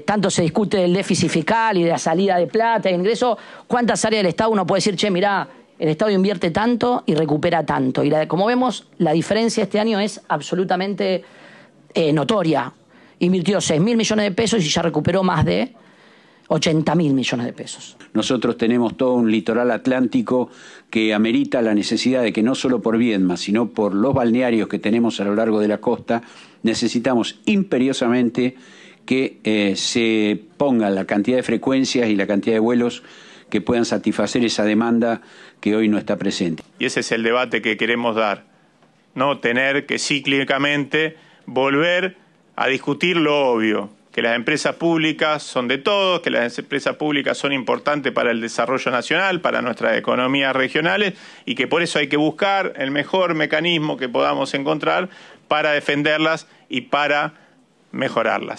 tanto se discute del déficit fiscal y de la salida de plata e ingreso, ¿cuántas áreas del Estado uno puede decir, che, mirá, el Estado invierte tanto y recupera tanto? Y como vemos, la diferencia este año es absolutamente eh, notoria. Invirtió 6 mil millones de pesos y ya recuperó más de 80 mil millones de pesos. Nosotros tenemos todo un litoral atlántico que amerita la necesidad de que no solo por Viedma, sino por los balnearios que tenemos a lo largo de la costa, necesitamos imperiosamente que eh, se ponga la cantidad de frecuencias y la cantidad de vuelos que puedan satisfacer esa demanda que hoy no está presente. Y ese es el debate que queremos dar, no tener que cíclicamente volver a discutir lo obvio, que las empresas públicas son de todos, que las empresas públicas son importantes para el desarrollo nacional, para nuestras economías regionales y que por eso hay que buscar el mejor mecanismo que podamos encontrar para defenderlas y para mejorarlas.